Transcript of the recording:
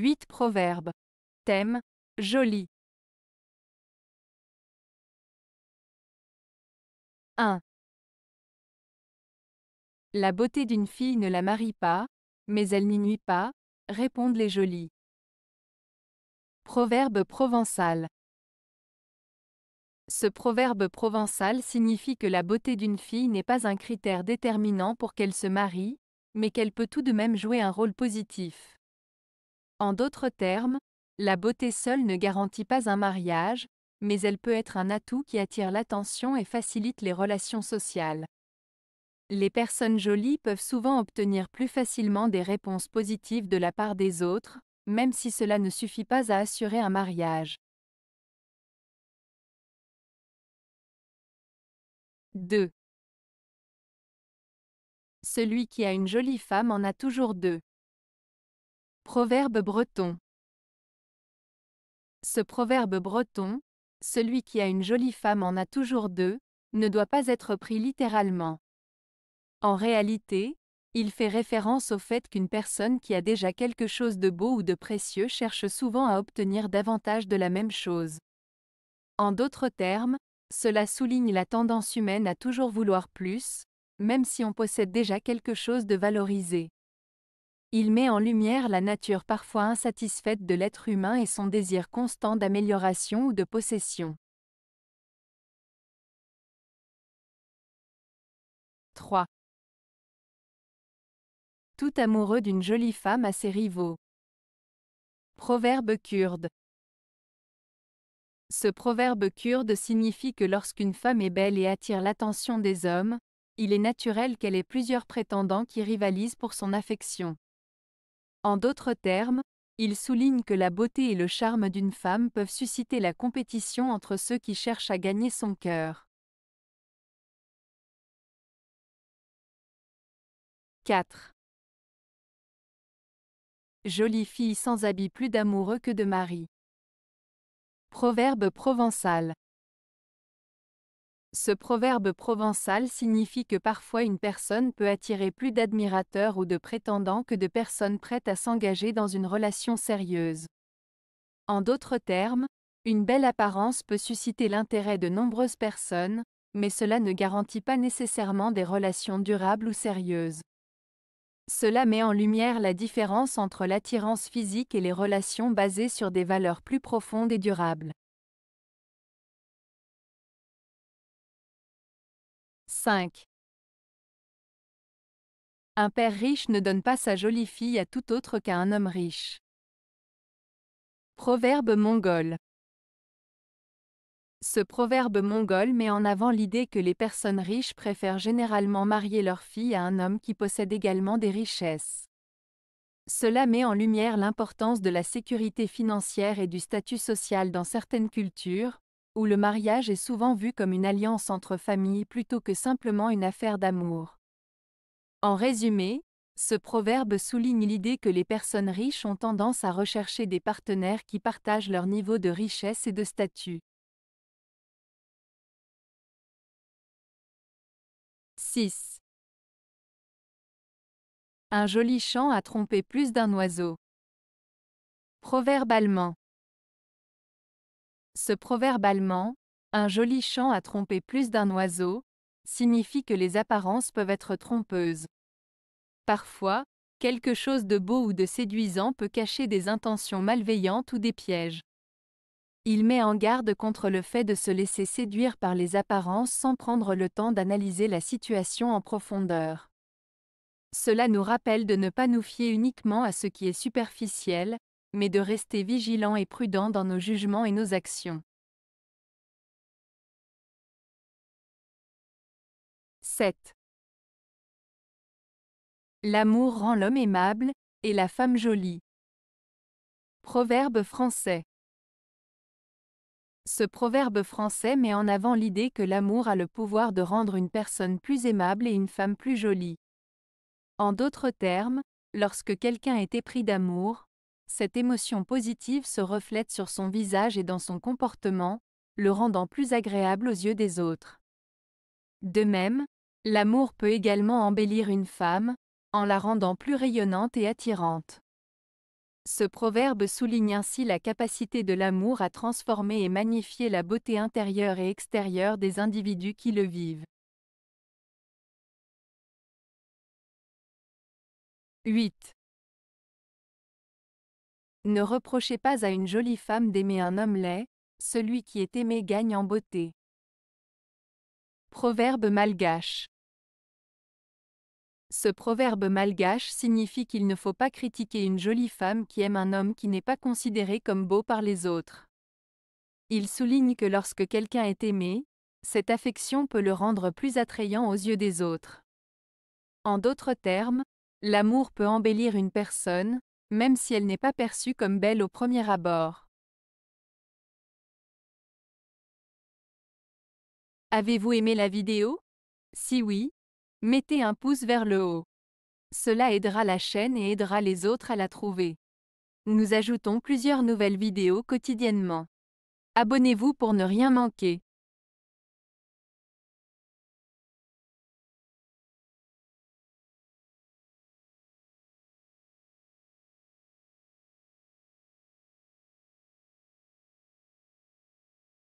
8 Proverbes. Thème Joli. 1. La beauté d'une fille ne la marie pas, mais elle n'y nuit pas, répondent les jolis. Proverbe provençal. Ce proverbe provençal signifie que la beauté d'une fille n'est pas un critère déterminant pour qu'elle se marie, mais qu'elle peut tout de même jouer un rôle positif. En d'autres termes, la beauté seule ne garantit pas un mariage, mais elle peut être un atout qui attire l'attention et facilite les relations sociales. Les personnes jolies peuvent souvent obtenir plus facilement des réponses positives de la part des autres, même si cela ne suffit pas à assurer un mariage. 2. Celui qui a une jolie femme en a toujours deux. Proverbe breton. Ce proverbe breton, celui qui a une jolie femme en a toujours deux, ne doit pas être pris littéralement. En réalité, il fait référence au fait qu'une personne qui a déjà quelque chose de beau ou de précieux cherche souvent à obtenir davantage de la même chose. En d'autres termes, cela souligne la tendance humaine à toujours vouloir plus, même si on possède déjà quelque chose de valorisé. Il met en lumière la nature parfois insatisfaite de l'être humain et son désir constant d'amélioration ou de possession. 3. Tout amoureux d'une jolie femme a ses rivaux. Proverbe kurde. Ce proverbe kurde signifie que lorsqu'une femme est belle et attire l'attention des hommes, il est naturel qu'elle ait plusieurs prétendants qui rivalisent pour son affection. En d'autres termes, il souligne que la beauté et le charme d'une femme peuvent susciter la compétition entre ceux qui cherchent à gagner son cœur. 4. Jolie fille sans habit plus d'amoureux que de mari. Proverbe provençal. Ce proverbe provençal signifie que parfois une personne peut attirer plus d'admirateurs ou de prétendants que de personnes prêtes à s'engager dans une relation sérieuse. En d'autres termes, une belle apparence peut susciter l'intérêt de nombreuses personnes, mais cela ne garantit pas nécessairement des relations durables ou sérieuses. Cela met en lumière la différence entre l'attirance physique et les relations basées sur des valeurs plus profondes et durables. 5. Un père riche ne donne pas sa jolie fille à tout autre qu'à un homme riche. Proverbe mongol. Ce proverbe mongol met en avant l'idée que les personnes riches préfèrent généralement marier leur fille à un homme qui possède également des richesses. Cela met en lumière l'importance de la sécurité financière et du statut social dans certaines cultures, où le mariage est souvent vu comme une alliance entre familles plutôt que simplement une affaire d'amour. En résumé, ce proverbe souligne l'idée que les personnes riches ont tendance à rechercher des partenaires qui partagent leur niveau de richesse et de statut. 6. Un joli chant a trompé plus d'un oiseau. Proverbe allemand. Ce proverbe allemand, un joli chant a trompé plus d'un oiseau, signifie que les apparences peuvent être trompeuses. Parfois, quelque chose de beau ou de séduisant peut cacher des intentions malveillantes ou des pièges. Il met en garde contre le fait de se laisser séduire par les apparences sans prendre le temps d'analyser la situation en profondeur. Cela nous rappelle de ne pas nous fier uniquement à ce qui est superficiel, mais de rester vigilant et prudent dans nos jugements et nos actions. 7. L'amour rend l'homme aimable, et la femme jolie. Proverbe français. Ce proverbe français met en avant l'idée que l'amour a le pouvoir de rendre une personne plus aimable et une femme plus jolie. En d'autres termes, lorsque quelqu'un est épris d'amour, cette émotion positive se reflète sur son visage et dans son comportement, le rendant plus agréable aux yeux des autres. De même, l'amour peut également embellir une femme, en la rendant plus rayonnante et attirante. Ce proverbe souligne ainsi la capacité de l'amour à transformer et magnifier la beauté intérieure et extérieure des individus qui le vivent. 8. Ne reprochez pas à une jolie femme d'aimer un homme laid, celui qui est aimé gagne en beauté. Proverbe malgache. Ce proverbe malgache signifie qu'il ne faut pas critiquer une jolie femme qui aime un homme qui n'est pas considéré comme beau par les autres. Il souligne que lorsque quelqu'un est aimé, cette affection peut le rendre plus attrayant aux yeux des autres. En d'autres termes, l'amour peut embellir une personne, même si elle n'est pas perçue comme belle au premier abord. Avez-vous aimé la vidéo Si oui, mettez un pouce vers le haut. Cela aidera la chaîne et aidera les autres à la trouver. Nous ajoutons plusieurs nouvelles vidéos quotidiennement. Abonnez-vous pour ne rien manquer.